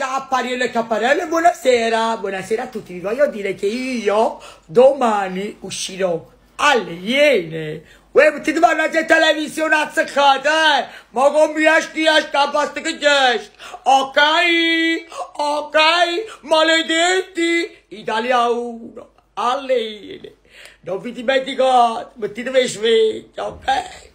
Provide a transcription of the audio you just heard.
Cappariello e Capparello, buonasera, buonasera a tutti. Vi voglio dire che io domani uscirò alle Iene. Uè, ti devo andare televisione azzeccata, eh! Ma come riesci a sta pasta che gest! Ok, ok, maledetti! Italia 1, alle Iene. Non vi dimenticate, mettitevi sveglia, ok?